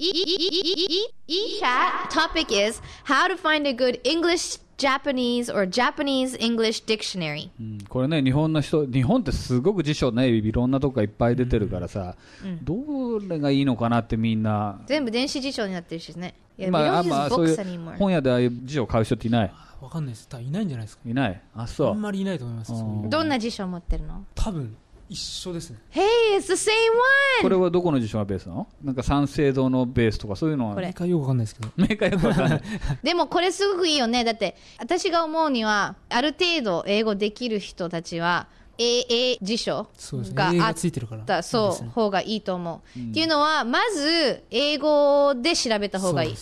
ESHAT topic is how to find a good English Japanese or Japanese English dictionary、うん、これね日本の人日本ってすごく辞書ねいろんなとこがいっぱい出てるからさ、うん、どれがいいのかなってみんな全部電子辞書になってるしねまあ、あんまそういう本屋でああいう辞書を買う人っていないわかんないですいないんじゃないですかいないあそうあんまりいないと思いますどんな辞書を持ってるの多分一緒ですね Hey, it's the same one! これはどこの辞書がベースなのなんか三省堂のベースとかそういうのはこれメーカーよくわかんないですけどメーカーよくわかんない でもこれすごくいいよねだって私が思うにはある程度英語できる人たちは AA 辞書があっついてるからたそうほ方がいいと思う、っていうのはまず英語で調べた方がいい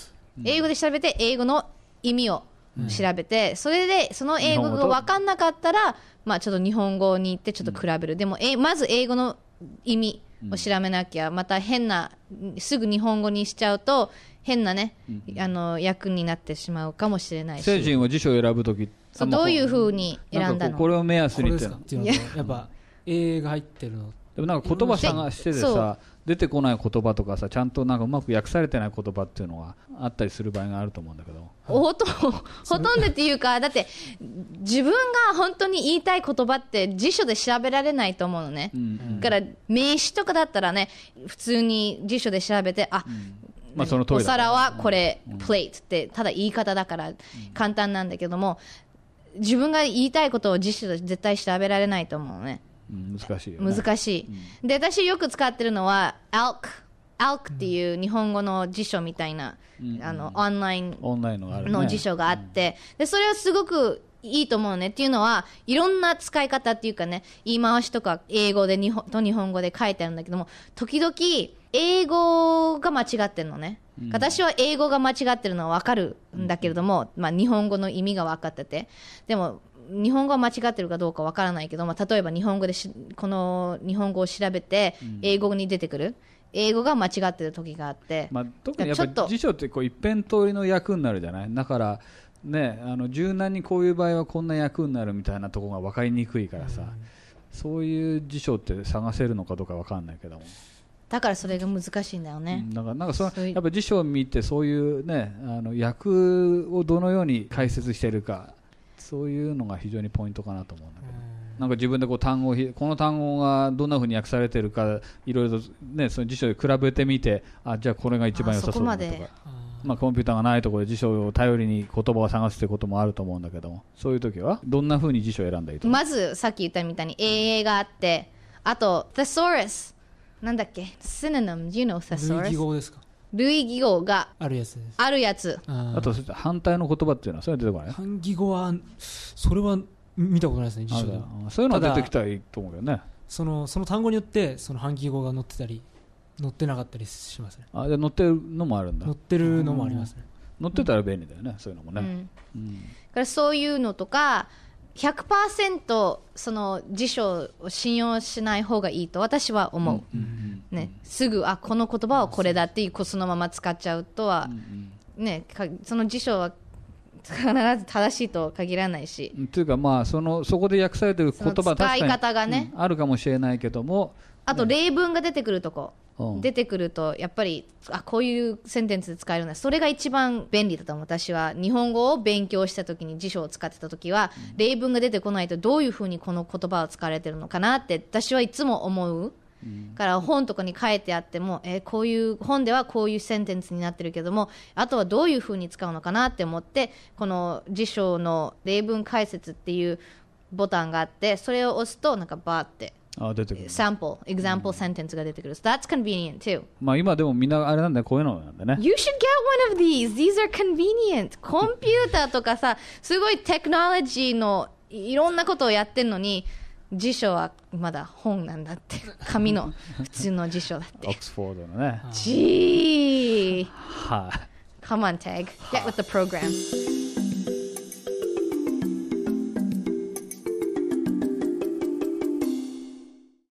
英語で調べて英語の意味を調べて、うん、それでその英語が分かんなかったらまあちょっと日本語に行ってちょっと比べる、うん、でもえまず英語の意味を調べなきゃ、うん、また変なすぐ日本語にしちゃうと変なね、あの役になってしまうかもしれないし成人は辞書を選ぶ時うどういうふうに選んだのこれを目安にってやっぱ英が入ってるのでもなんか言葉探しててさ出てこない言葉とかさちゃんとなんかうまく訳されてない言葉っていうのはあったりする場合があると思うんだけどほとほとんどっていうかだって自分が本当に言いたい言葉って辞書で調べられないと思うのね、うんうん、から名詞とかだったらね普通に辞書で調べてあ、うんまあ、そのお皿はこれ、うん、プレートってただ言い方だから簡単なんだけども自分が言いたいことを辞書で絶対調べられないと思うね。難しい、ね、難しい、で私よく使ってるのは a l k っていう日本語の辞書みたいな、うん、あのオンラインの辞書があって、でそれはすごくいいと思うねっていうのはいろんな使い方っていうかね言い回しとか英語で日本と日本語で書いてあるんだけども時々英語が間違ってるのね、うん、私は英語が間違ってるのは分かるんだけれども、まあ、日本語の意味が分かっててでも日本語は間違ってるかどうかわからないけど、まあ、例えば日本語でこの日本語を調べて英語に出てくる、うん、英語が間違ってる時があって、まあ、特にやっぱ辞書ってこう一辺通りの役になるじゃないだからねあの柔軟にこういう場合はこんな役になるみたいなところが分かりにくいからさ、うん、そういう辞書って探せるのかどうかわかんないけども。だからそれが難しいんだよね。だ、うん、からなんかそのやっぱ辞書を見てそういうねあの役をどのように解説しているかそういうのが非常にポイントかなと思うんだけど、なんか自分でこう単語この単語がどんなふうに訳されてるかいろいろね、その辞書で比べてみてあじゃあこれが一番良さそうだとかまあ、コンピューターがないところで辞書を頼りに言葉を探すということもあると思うんだけどもそういう時はどんなふうに辞書を選んだりとまずさっき言ったみたいに AA があってあと Thesaurus なんだっけ Synonym Do you know Thesaurus? 類義語ですか類義語があるやつあるやつあと反対の言葉っていうのはそれは出てこない反義語はそれは見たことないですね辞書でそういうのは出てきたらいいと思うけどねそのその単語によってその反義語が載ってたり載ってなかったりしますねあじゃ載ってるのもあるんだ載ってるのもありますね載ってたら便利だよね、そういうのもね、うんからそういうのとか100%その辞書を信用しない方がいいと私は思う、うんね、すぐあこの言葉はこれだってそのまま使っちゃうとは、ね、その辞書は必ず正しいとは限らないし。というか、まあ、そのそこで訳されてる言葉使い方がね、うん、あるかもしれないけどもあと例文が出てくるとこ、出てくるとやっぱりあこういうセンテンスで使えるんだそれが一番便利だと思う私は日本語を勉強した時に辞書を使ってた時は、うん、例文が出てこないとどういうふうにこの言葉を使われてるのかなって私はいつも思う。から本とかに書いてあっても、えー、こういう本ではこういうセンテンスになってるけどもあとはどういうふうに使うのかなって思ってこの辞書の例文解説っていうボタンがあってそれを押すとなんかバーってああ出てくる。サンプル、l e example、うん、sentence が出てくる。So、that's convenient too. まあ今でもみんなあれなんだよ、こういうのなんだね。You should get one of these. These are convenient. コンピューターとかさ、すごいテクノロジーのいろんなことをやってんのに、辞書はまだ本なんだって紙の 普通の辞書だってオックスフォードのね g e はい、Come on tag get with the program